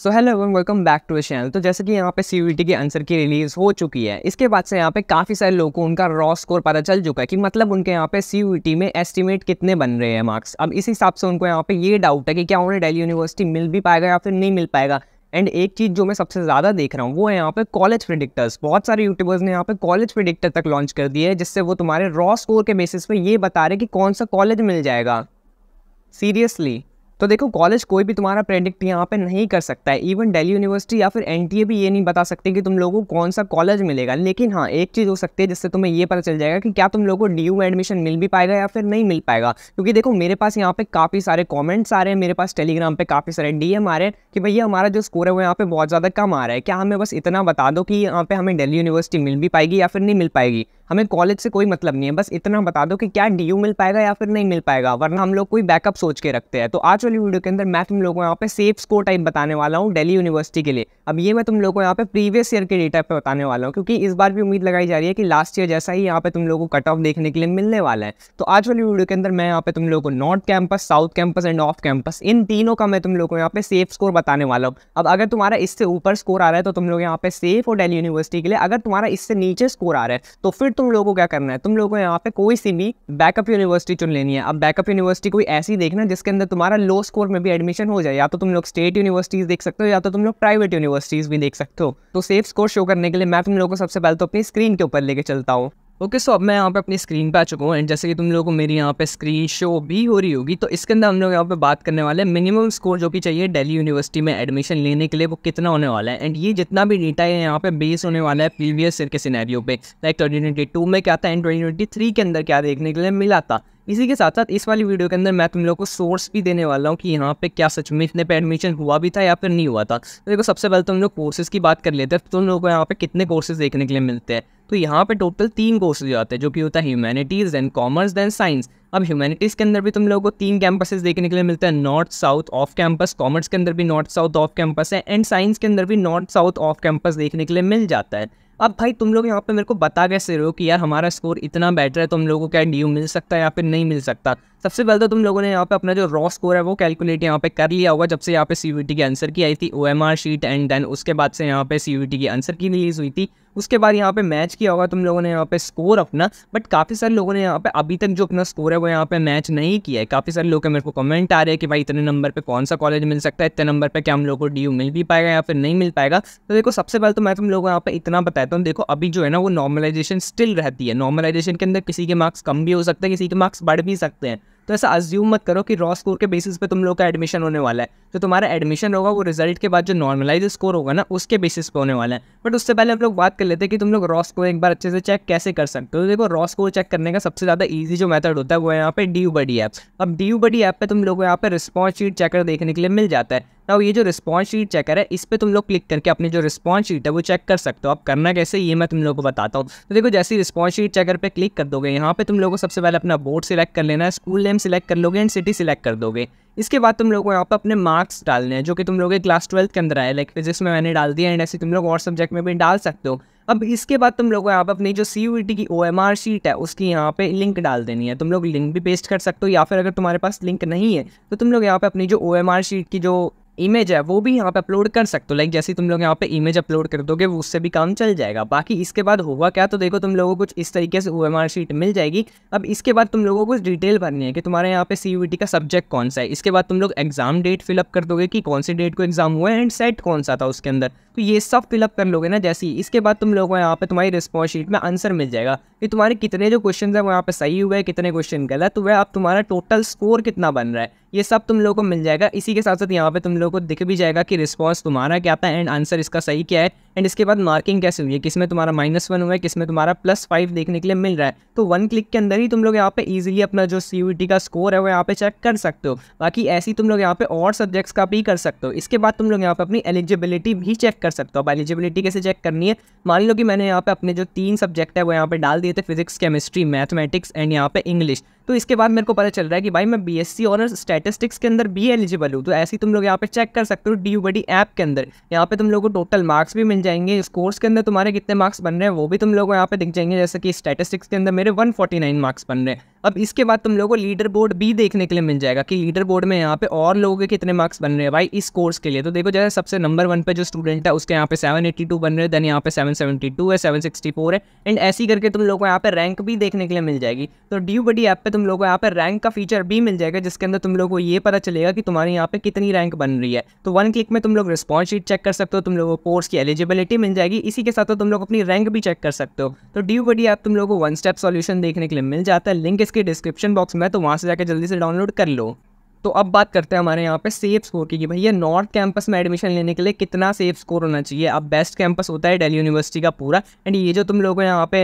सो hello एवं welcome back to the channel तो जैसे कि यहाँ पे सी के आंसर की रिलीज़ हो चुकी है इसके बाद से यहाँ पे काफ़ी सारे लोगों को उनका रॉ स्कोर पता चल चुका है कि मतलब उनके यहाँ पे सी में एस्टिमेट कितने बन रहे हैं मार्क्स अब इस हिसाब से उनको यहाँ पे ये डाउट है कि क्या उन्हें डेली यूनिवर्सिटी मिल भी पाएगा या फिर नहीं मिल पाएगा एंड एक चीज़ जो मैं सबसे ज़्यादा देख रहा हूँ वो है यहाँ पे कॉलेज प्रिडिक्टर्स बहुत सारे यूट्यूबर्स ने यहाँ पे कॉलेज प्रिडिक्टर तक लॉन्च कर दिए है जिससे वो तुम्हारे रॉ स्कोर के बेसिस पे ये बता रहे कि कौन सा कॉलेज मिल जाएगा सीरियसली तो देखो कॉलेज कोई भी तुम्हारा प्रेडिक्ट यहाँ पे नहीं कर सकता है इवन दिल्ली यूनिवर्सिटी या फिर एन भी ये नहीं बता सकते कि तुम लोगों को कौन सा कॉलेज मिलेगा लेकिन हाँ एक चीज़ हो सकती है जिससे तुम्हें ये पता चल जाएगा कि क्या तुम लोगों को डी में एडमिशन मिल भी पाएगा या फिर नहीं मिल पाएगा क्योंकि देखो मेरे पास यहाँ पे काफ़ी सारे कॉमेंट्स आ रहे हैं मेरे पास टेलीग्राम पर काफ़ी सारे डी आ रहे हैं कि भैया हमारा जो स्कोर है वो यहाँ पर बहुत ज़्यादा कम आ रहा है क्या हमें बस इतना बता दो कि यहाँ पर हमें डेली यूनिवर्सिटी मिल भी पाएगी या फिर नहीं मिल पाएगी हमें कॉलेज से कोई मतलब नहीं है बस इतना बता दो कि क्या डी मिल पाएगा या फिर नहीं मिल पाएगा वरना हम लोग कोई बैकअप सोच के रखते हैं तो आज वाली वीडियो के अंदर मैं तुम लोगों को यहाँ पे सेफ स्कोर टाइप बताने वाला हूँ डेली यूनिवर्सिटी के लिए अब ये मैं तुम लोगों को यहाँ पे प्रीवियस ईयर के डेटा पे बताने वाला हूँ क्योंकि इस बार भी उम्मीद लगाई जा रही है कि लास्ट ईयर जैसा ही यहाँ पे तुम लोगों को कट ऑफ देखने के लिए मिलने वाला है तो आज वाली वीडियो के अंदर मैं यहाँ पे तुम लोगों को north campus south campus and off campus इन तीनों का मैं तुम लोगों को यहाँ पे सेफ स्कोर बताने वाला हूँ अब अगर तुम्हारा इससे ऊपर स्कोर आ रहा है तो तुम लोग यहाँ पे सेफ और डेली यूनिवर्सिटी के लिए अगर तुम्हारा इससे नीचे स्कोर आ रहा है तो फिर तुम लोगों को क्या करना है तुम लोगों को यहाँ पे कोई सी भी बैकअप यूनिवर्सिटी चुन लेनी है अब बैकअप यूनिवर्सिटी कोई ऐसी देखना जिसके अंदर तुम्हारा लो स्कोर में भी एडमिशन हो जाए या तो तुम लोग स्टेट यूनिवर्सिटीज़ देख सकते हो या तो तुम लोग प्राइवेट यूनिवर्सिटी यूनिवर्सिटीज़ भी देख सकते हो तो सेफ स्कोर शो करने के लिए मैं तुम लोगों को सबसे पहले तो अपनी स्क्रीन के ऊपर लेके चलता हूँ ओके सो अब मैं यहाँ पे अपनी स्क्रीन पे आ चुका हूँ एंड जैसे कि तुम लोगों को मेरी यहाँ पे स्क्रीन शो भी हो रही होगी तो इसके अंदर हम लोग यहाँ पे बात करने वाले हैं मिनिमम स्कोर जो कि चाहिए दिल्ली यूनिवर्सिटी में एडमिशन लेने के लिए वो कितना होने वाला है एंड ये जितना भी डेटा है यहाँ पे बेस होने वाला है प्रीवियस ईयर के सीनैरियो पे लाइक ट्वेंटी में क्या था एंड ट्वेंटी के अंदर क्या देखने के लिए मिला था इसी के साथ साथ इस वाली वीडियो के अंदर मैं तुम लोग को सोर्स भी देने वाला हूँ कि यहाँ पे क्या सच में इतने पे एडमिशन हुआ भी था या फिर नहीं हुआ था तो देखो सबसे पहले तुम लोग कोर्सेज़ की बात कर लेते हैं तो तुम लोग को यहाँ पे कितने कोर्सेज़ देखने के लिए मिलते हैं तो यहाँ पे टोटल तीन कोर्सेज आते हैं जो कि होता है humanities then commerce then science अब ह्यूमैनिटीज़ के अंदर भी तुम लोगों को तीन कैंपसेज देखने के लिए मिलते हैं north south off campus commerce के अंदर भी नॉर्थ साउथ ऑफ कैंपस है एंड साइंस के अंदर भी नॉर्थ साउथ ऑफ कैंपस देखने के लिए मिल जाता है अब भाई तुम लोग यहाँ पे मेरे को बता कैसे रहे हो कि यार हमारा स्कोर इतना बेटर है तुम लोगों को क्या डी मिल सकता है या फिर नहीं मिल सकता सबसे पहले तो तुम लोगों ने यहाँ पे अपना जो रॉ स्कोर है वो कैलकुलेट यहाँ पे कर लिया होगा जब से यहाँ पे सी की आंसर की आई थी ओ शीट एंड देन उसके बाद से यहाँ पे सी की आंसर की रिलीज़ हुई थी उसके बाद यहाँ पे मैच किया होगा तुम लोगों ने यहाँ पे स्कोर अपना बट काफ़ी सारे लोगों ने यहाँ पे अभी तक जो अपना स्कोर है वो यहाँ पे मैच नहीं किया है काफ़ी सारे लोग मेरे को कमेंट आ रहे हैं कि भाई इतने नंबर पर कौन सा कॉलेज मिल सकता है इतने नंबर पर क्या हम लोग को डी मिल भी पाएगा या फिर नहीं मिल पाएगा तो देखो सबसे पहले तो मैं तुम लोगों को यहाँ पर इतना बताता हूँ देखो अभी जो है ना वो नॉर्मलाइजेशन स्टिल रहती है नॉर्मलाइजेशन के अंदर किसी के मार्क्स कम भी हो सकते हैं किसी के मार्क्स बढ़ भी सकते हैं तो ऐसा अज्यूम मत करो कि रॉ स्कोर के बेसिस पे तुम लोग का एडमिशन होने वाला है तो तुम्हारा एडमिशन होगा वो रिजल्ट के बाद जो नॉर्मलाइज स्कोर होगा ना उसके बेसिस पे होने वाला है बट उससे पहले हम लोग बात कर लेते हैं कि तुम लोग रॉ स्कोर एक बार अच्छे से चेक कैसे कर सकते हो तो देखो रॉ स्कोर चेक करने का सबसे ज़्यादा ईजी जो मैथड होता है वो है यहाँ पे डी बडी ऐप अब डी यू बडी ऐप पर तुम लोग यहाँ पे रिस्पॉन्स शीट चेकर देखने के लिए मिल जाता है ना ये जो रिस्पॉन्स शीट चेकर है इस पर तुम लोग क्लिक करके अपनी जो रिस्पॉन्स शीट है वो चेक कर सकते हो आप करना कैसे ये मैं तुम लोग को बताता हूँ तो देखो जैसे रिस्पॉन्स शीट चेकर पर क्लिक कर दोगे यहाँ पर तुम लोग को सबसे पहले अपना बोर्ड सिलेक्ट कर लेना है स्कूल नेम सिलेक्ट कर लोगे एंड सिटी सिलेक्ट कर दोगे इसके बाद तुम लोग को यहाँ पर अपने मार्क्स डालने हैं जो कि तुम लोग क्लास ट्वेल्थ के अंदर आए लाइक फिजिक्स में मैंने डाल दिया एंड ऐसे तुम लोग और सब्जेक्ट में भी डाल सकते हो अब इसके बाद तुम लोग को यहाँ पर अपनी जो सी की ओ एम आर शीट है उसकी यहाँ पे लिंक डाल देनी है तुम लोग लिंक भी पेस्ट कर सकते हो या फिर अगर तुम्हारे पास लिंक नहीं है तो तुम लोग यहाँ पे अपनी जो ओ एम आर शीट की जो इमेज है वो भी यहाँ पे अपलोड कर सकते हो लाइक जैसे तुम लोग यहाँ पे इमेज अपलोड कर दोगे वो उससे भी काम चल जाएगा बाकी इसके बाद होगा क्या तो देखो तुम लोगों को कुछ इस तरीके से ओ शीट मिल जाएगी अब इसके बाद तुम लोगों को डिटेल भरनी है कि तुम्हारे यहाँ पे सी का सब्जेक्ट कौन सा है इसके बाद तुम लोग एग्जाम डेट फिलअप कर दोगे कि कौन सी डेट को एग्जाम हुआ है एंड सेट कौन सा था उसके अंदर तो ये सब फिलअप कर लोगे ना जैसे ही इसके बाद तुम लोगों को यहाँ पे तुम्हारी रिस्पॉन्स शीट में आंसर मिल जाएगा कि तुम्हारे कितने जो क्वेश्चन है वो यहाँ पे सही हुए कितने क्वेश्चन गलत हुए अब तुम्हारा टोटल स्कोर कितना बन रहा है ये सब तुम लोग को मिल जाएगा इसी के साथ साथ यहाँ पे तुम लोग को दिख भी जाएगा कि रिस्पॉन्स तुम्हारा क्या था एंड आंसर इसका सही क्या है एंड इसके बाद मार्किंग कैसे हुई है किस में तुम्हारा माइनस वन हुआ है किसमें तुम्हारा प्लस फाइव देखने के लिए मिल रहा है तो वन क्लिक के अंदर ही तुम लोग यहाँ पे ईजिली अपना जो सी का स्कोर है वो यहाँ पे चेक कर सकते हो बाकी ऐसे तुम लोग यहाँ पे और सब्जेक्ट्स का भी कर सकते हो इसके बाद तुम लोग यहाँ पे अपनी एलिजिबिलिटी भी चेक कर सकते हो अब एलिजिबिलिटी कैसे चेक करनी है मान लो कि मैंने यहाँ पे अपने जो तीन सब्जेक्ट है वो यहाँ पे डाल दिए थे फिजिक्स केमिस्ट्री मैथमेटिक्स एंड यहाँ पे इंग्लिश तो इसके बाद मेरे को पता चल रहा है कि भाई मैं B S C honours statistics के अंदर भी एलिजिबल हूँ तो ऐसे ही तुम लोग यहाँ पे चेक कर सकते हो डी यू बडी ऐप के अंदर यहाँ पे तुम लोग को टोटल मार्क्स भी मिल जाएंगे इस कोर्स के अंदर तुम्हारे कितने मार्क्स बन रहे हैं वो भी तुम लोग को यहाँ पे दिख जाएंगे जैसे कि स्टैटिस्टिक्स के अंदर मेरे वन मार्क्स बन रहे हैं अब इसके बाद तुम लोगों को लीडर बोर्ड भी देखने के लिए मिल जाएगा कि लीडर बोर्ड में यहाँ पे और लोगों के कितने मार्क्स बन रहे हैं भाई इस कोर्स के लिए तो देखो जैसे सबसे नंबर वन पे जो स्टूडेंट है उसके यहाँ पे 782 बन रहे हैं देन यहाँ पे 772 है 764 है एंड ऐसी करके तुम लोग को यहाँ पे रैंक भी देखने के लिए मिल जाएगी तो ड्यू बडी ऐप पर तुम लोग को यहाँ पे रैंक का फीचर भी मिल जाएगा जिसके अंदर तुम लोग को ये पता चलेगा कि तुम्हारे यहाँ पे कितनी रैंक बन रही है तो वन क्लिक में तुम लोग रिस्पॉन्स शीट चेक कर सकते हो तुम लोग को कोर्स की एलिजिबिलिटी मिल जाएगी इसी के साथ तुम लोग अपनी रैंक भी चेक कर सकते हो तो ड्यू बडी ऐप तुम लोग को वन स्टेप सोल्यूशन देखने के लिए मिल जाता है लिंक इसके डिस्क्रिप्शन बॉक्स में तो वहाँ से जाकर जल्दी से डाउनलोड कर लो तो अब बात करते हैं हमारे यहाँ पे सेफ स्कोर की कि भैया नॉर्थ कैंपस में एडमिशन लेने के लिए कितना सेफ स्कोर होना चाहिए अब बेस्ट कैंपस होता है डेली यूनिवर्सिटी का पूरा एंड ये जो तुम लोग यहाँ पे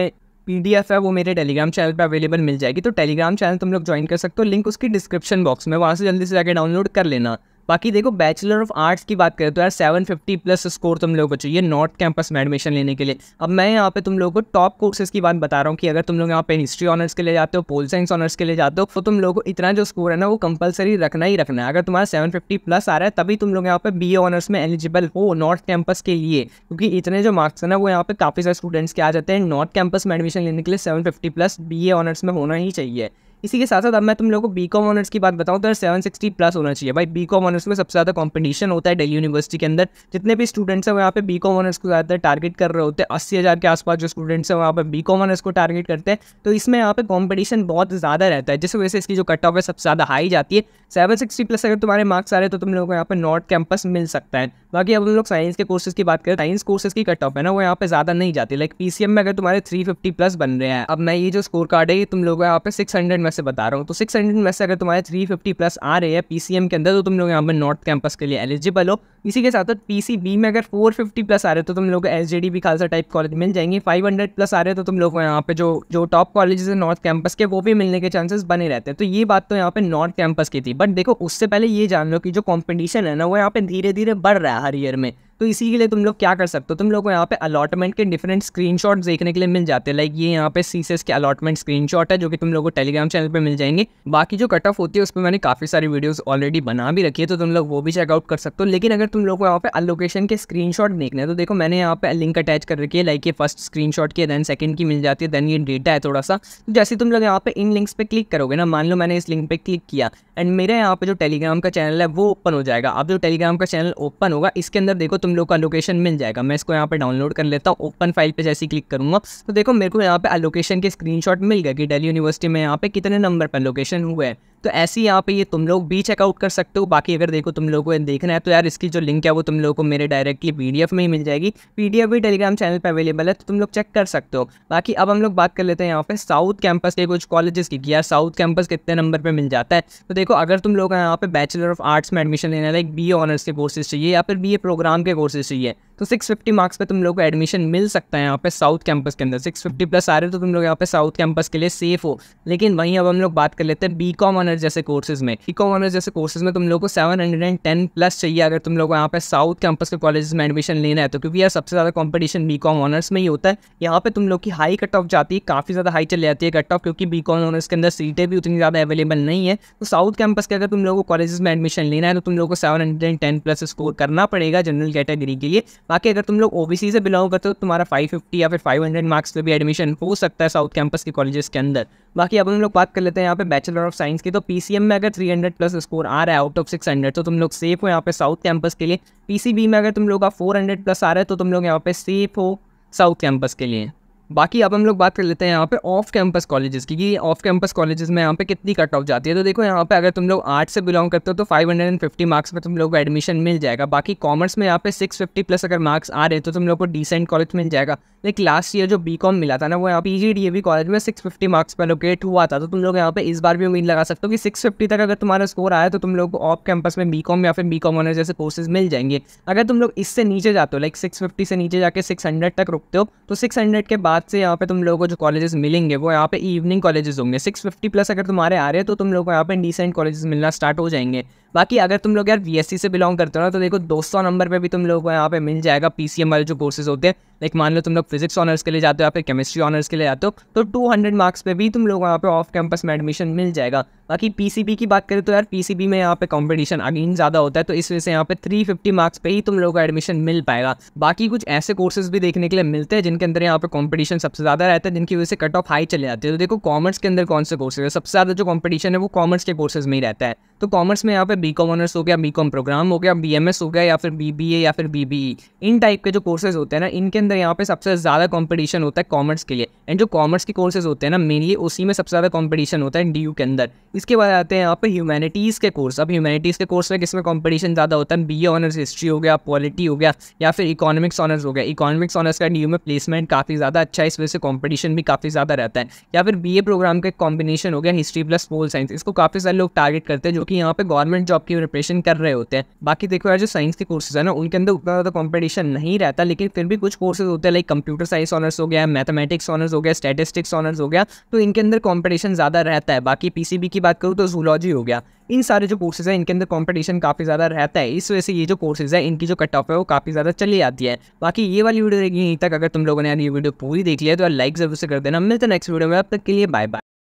पी है वो मेरे टेलीग्राम चैनल पर अवेलेबल मिल जाएगी तो टेलीग्राम चैनल तुम लोग ज्वाइन कर सकते हो लिंक उसकी डिस्क्रिप्शन बॉक्स में वहाँ से जल्दी से जाकर डाउनलोड कर लेना बाकी देखो बैचलर ऑफ आर्ट्स की बात करें तो यार 750 प्लस स्कोर तुम लोगों को चाहिए नॉर्थ कैंपस में एडमिशन लेने के लिए अब मैं यहाँ पे तुम लोगों को टॉप कोर्सेज की बात बता रहा हूँ कि अगर तुम लोग यहाँ पे हिस्ट्री ऑनर्स के लिए जाते हो पोल साइंस ऑनर्स के लिए जाते हो तो तुम लोग को इतना जो स्कोर है ना वो कंपलसरी रखना ही रखना है अगर तुम्हारा सेवन प्लस आ रहा है तभी तुम लोग यहाँ पे बी ऑनर्स में एलिजिबल हो नॉर्थ कैंपस के लिए क्योंकि इतने जो मार्क्स है ना वो यहाँ पे काफ़ी सारे स्टूडेंट्स के आ जाते हैं नॉर्थ कैंपस में एडमिशन लेने के लिए सेवन प्लस बी ऑनर्स में होना ही चाहिए इसी के साथ साथ अब मैं तुम लोगों को बी कॉम ऑनर्स की बात बताऊँ तो सेवन सिक्सटी प्लस होना चाहिए भाई बी कॉम ऑनर्स में सबसे ज़्यादा कॉम्पिटिशन होता है डेली यूनिवर्सिटी के अंदर जितने भी स्टूडेंट्स हैं वहाँ पे बी कॉम ऑनर्स को ज़्यादातर टारगेट कर रहे होते हैं अस्सी हज़ार के आसपास जो स्टूडेंट्स हैं वहाँ पर बी कॉम ऑनर्स को टारगेट करते हैं तो इसमें यहाँ पे कॉम्पिटिशन बहुत ज़्यादा रहता है जिस वजह से इसकी जो कट ऑफ है सबसे ज़्यादा हाई जाती है सेवन सिक्सटी प्लस अगर तुम्हारे मार्क्स आ रहे तो तुम लोगों को यहाँ पर नॉर्थ कैंपस मिल सकता है बाकी अब हम लोग साइंस के कोर्सेज की बात करें साइंस तो कोर्सेज की कट ऑफ है ना वो यहाँ पे ज़्यादा नहीं जाती लाइक पी में अगर तुम्हारे थ्री प्लस बन रहे हैं अब मैं ये जो स्कोर कार्ड है ये तुम लोगों को यहाँ पे सिक्स हंड्रेड में से बता रहा हूँ तो सिक्स हंड्रेड में से अगर तुम्हारे थ्री फिफ्टी प्लस आ रहे हैं पी के अंदर तो तुम लोग यहाँ पर नॉर्थ कैंपस के लिए एलिजिबल हो इसी के साथ साथ पी सी बी में अगर फोर फिफ्टी प्लस आ रहे हो तो तुम लोग एस जे डी भी खालसा टाइप कॉलेज मिल जाएंगे फाइव हंड्रेड प्लस आ रहे हैं तो तुम लोग तो को यहाँ पे जो जो टॉप कॉलेज हैं नॉर्थ कैंपस के वो भी मिलने के चांसेस बने रहते हैं तो ये बात तो यहाँ पे नॉर्थ कैंपस की थी बट देखो उससे पहले ये जान लो कि जो कॉम्पिटिशन है ना वो यहाँ पे धीरे धीरे बढ़ रहा है हर ईयर में तो इसी के लिए तुम लोग क्या कर सकते हो तुम लोग को यहाँ पे अलॉटमेंट के डिफरेंट स्क्रीनशॉट देखने के लिए मिल जाते हैं लाइक ये यहाँ पे सीसीएस के अलॉटमेंट स्क्रीनशॉट है जो कि तुम लोग को टेलीग्राम चैनल पर मिल जाएंगे बाकी जो कट ऑफ होती है उस पर मैंने काफ़ी सारी वीडियोज़ ऑलरेडी बना भी रखी है तो तुम लोग वो भी चेकआउट कर सकते हो लेकिन अगर तुम लोग को यहाँ पे अलोकेशन के स्क्रीन देखने तो देखो मैंने यहाँ पे लिंक अटैच कर रखी है लाइक ये फर्स्ट स्क्रीन की देन सेकंड की मिल जाती है देन ये डेटा है थोड़ा सा तो जैसे तुम लोग यहाँ पे इन लिंक्स पे क्लिक करोगे ना मान लो मैंने इस लिंक पे क्लिक किया एंड मेरे यहाँ पे जो टेलीग्राम का चैनल है वो ओपन हो जाएगा अब जो टेलीग्राम का चैनल ओपन होगा इसके अंदर देखो तुम लोग का लोकेशन मिल जाएगा मैं इसको यहाँ पर डाउनलोड कर लेता हूँ ओपन फाइल पर जैसे क्लिक करूँगा तो देखो मेरे को यहाँ पर अलोकेशन के स्क्रीन मिल गया कि डेली यूनिवर्सिटी में यहाँ पर कितने नंबर पर लोकेशन हुए हैं तो ऐसे ही यहाँ पे ये तुम लोग भी चेकआउट कर सकते हो बाकी अगर देखो तुम लोगों को देखना है तो यार इसकी जो लिंक है वो तुम लोगों को मेरे डायरेक्टली पी में ही मिल जाएगी पी भी टेलीग्राम चैनल पर अवेलेबल है तो तुम लोग चेक कर सकते हो बाकी अब हम लोग बात कर लेते हैं यहाँ पे साउथ कैंपस के कुछ कॉलेजेस की यार साउथ कैंपस कितने नंबर पर मिल जाता है तो देखो अगर तुम लोग यहाँ पे बैचलर ऑफ आर्ट्स में एडमिशन लेना लाइक बी ऑनर्स के कोर्सेज चाहिए या फिर बी प्रोग्राम के कोर्सेज चाहिए तो सिक्स फिफ्टी मार्क्स पे तुम लोग को एडमिशन मिल सकता है यहाँ पे साउथ कैंपस के अंदर सिक्स फिफ्टी प्लस आ रहे हो तो तुम लोग यहाँ पे साउथ कैंपस के लिए सेफ हो लेकिन वहीं अब हम लोग बात कर लेते हैं बी कॉम ऑनर्स जैसे कोर्सेज में बी कॉम ऑनर्स जैसे कोर्सेज में तुम लोग को सेवन हंड्रेड प्लस चाहिए अगर तुम लोग को यहाँ पे साउथ कैंपस के कॉलेज में एडमिशन लेना है तो क्योंकि यार सबसे ज़्यादा कॉम्पिटिशन बी कॉम ऑनर्स में ही होता है यहाँ पर तुम लोग की हाई कट ऑफ जाती है काफ़ी ज़्यादा हाई चले जाती है कट ऑफ क्योंकि बी कॉम ऑनर्स के अंदर सीटें भी उतनी ज़्यादा अवेलेबल नहीं है तो साउथ कैंपस के अगर तुम लोग को कॉलेज में एडमिशन लेना है तो तुम लोग को सेवन हंड्रेड प्लस स्कोर करना पड़ेगा जनरल कैटेगरी के लिए बाकी अगर तुम लोग ओ से बिलोंग करते हो तो तुम्हारा 550 या फिर 500 मार्क्स पे भी एडमिशन हो सकता है साउथ कैंपस के कॉलेजेस के अंदर बाकी अब हम लोग बात कर लेते हैं यहाँ पे बैचलर ऑफ साइंस की तो पी में अगर 300 प्लस स्कोर आ रहा है आउट ऑफ 600 तो तुम लोग सेफ हो यहाँ पे साउथ कैंपस के लिए पी में अगर तुम लोग का फोर प्लस आ रहा है तो तुम लोग यहाँ पे सेफ हो साउथ कैंपस के लिए बाकी अब हम लोग बात कर लेते हैं यहाँ पे ऑफ कैंपस कॉलेजेस की कि ऑफ कैंपस कॉलेजेस में यहाँ पे कितनी कट ऑफ जाती है तो देखो यहाँ पे अगर तुम लोग आर्ट से बिलोंग करते हो तो 550 मार्क्स पर तुम लोग को एडमिशन मिल जाएगा बाकी कॉमर्स में यहाँ पे 650 प्लस अगर मार्क्स आ रहे तो तुम लोग को डिसेंट कॉलेज मिल जाएगा लेकिन लास्ट ईयर जो बी मिला था ना वो यहाँ पे जी डी कॉलेज में सिक्स फिफ्टी मार्क्स पर लोकेट हुआ था तो तुम लोग यहाँ पे इस बार भी उम्मीद लगा सकते हो कि सिक्स फिफ्टी तक अगर तुम्हारा स्कोर आया तो तुम लोग को ऑफ कैंपस में बी कॉम या फिर बी ऑनर्स ऑनर जैसे कोर्सेज मिल जाएंगे अगर तुम लोग इससे नीचे जाते हो लाइक सिक्स फिफ्टी से नीचे जाके सिक्स हंड्रेड तक रुकते हो तो सिक्स हंड्रेड के बाद बाद से यहाँ पे तुम लोगों को जो कॉलेजेस मिलेंगे वो यहाँ पे इवनिंग कॉलेजेस होंगे सिक्स फिफ्टी प्लस अगर तुम्हारे आ रहे हैं तो तुम लोग को यहाँ पे डिसेंट कॉलेजेस मिलना स्टार्ट हो जाएंगे बाकी अगर तुम लोग यार बी से बिलोंग करते हो ना तो देखो दो सौ नंबर पर भी तुम लोग को यहाँ पे मिल जाएगा पी वाले जो कोर्सेज होते हैं लाइक मान लो तुम लोग फिजिक्स ऑनर्स के लिए जाते हो या फिर केमिस्ट्री ऑनर्स के लिए जाते हो तो टू हंड्रेड मार्क्स पे भी तुम लोग यहाँ पे ऑफ कैंपस में एडमिशन मिल जाएगा बाकी पीसीबी की बात करें तो यार पीसीबी में यहाँ पे कॉम्पिटिशन अगेन ज़्यादा होता है तो इस वजह से यहाँ पे थ्री मार्क्स पे ही तुम लोगों को एडमिशन मिल पाएगा बाकी कुछ ऐसे कोर्सेज भी देखने के लिए मिलते हैं जिनके अंदर यहाँ पे कॉम्पिटिशन सबसे ज़्यादा रहता है जिनकी वजह से कट ऑफ हाई चले जाते हैं तो देखो कॉमर्स के अंदर कौन से कोर्सेज है सबसे ज़्यादा जो कॉम्पिटिशन है वो कॉमर्स के कोर्सेज में ही रहता है तो कॉमर्स में यहाँ पे बी कॉम ऑनर्स हो गया बी कॉम प्रोग्राम हो गया बी एम एस हो गया या फिर बी बी ए या फिर बी बी ई इन टाइप के जो कोर्सेज होते हैं ना इनके अंदर यहाँ पे सबसे ज़्यादा कॉम्पिटिशन होता है कॉमर्स के लिए एंड जो कॉमर्स के कोर्सेज होते हैं ना मेनली उसी में सबसे ज़्यादा कॉम्पिटिशन होता है डी यू के अंदर इसके बाद आते हैं यहाँ पे ह्यूमैनिटीज़ के कोर्स अब ह्यूमैनिटीज़ के कोर्स में किसमें कॉम्पिटिशन ज़्यादा होता है बी ए ऑनर्स हिस्ट्री हो गया पॉलिटी हो गया या फिर इकोनॉमिक्स ऑनर्स हो गया इकोनॉमिक्स ऑनर्स का डी यू में प्लेसमेंट काफ़ी ज़्यादा अच्छा है इस वजह से कॉम्पिटिशन भी काफ़ी ज़्यादा रहता है या फिर बी ए प्रोग्राम का कॉम्बिनेशन हो गया हिस्ट्री प्लस पोल साइंस इसको काफ़ी सारे लोग टारगेट करते हैं जो कि यहाँ पे गवर्नमेंट जॉब की प्रिपरेशन कर रहे होते हैं बाकी देखो यार जो साइंस के कोर्सेज है ना उनके अंदर उतना ज़्यादा कॉम्पिटिशन नहीं रहता लेकिन फिर भी कुछ कोर्सेज होते हैं लाइक कंप्यूटर साइंस ऑनर्स हो गया मैथमेटिक्स ऑनर्स हो गया स्टेटिस्टिक्स ऑनर्स हो गया तो इनके अंदर कॉम्पिटिशन ज़्यादा रहता है बाकी पीसीबी की बात करूँ तो जूलॉजी हो गया इन सारे जो कोर्सेज हैं इनके अंदर कंपटीशन काफ़ी ज़्यादा रहता है इस वजह से ये जो कोर्सेज है इनकी जो कट ऑफ है वो काफ़ी ज़्यादा चली जाती है बाकी ये वाली वीडियो देखिए यहीं तक अगर तुम लोगों ने यार ये वीडियो पूरी देख लिया तो लाइक जरूर से कर देना मिलते हैं नेक्स्ट वीडियो में अब तक के लिए बाय बाय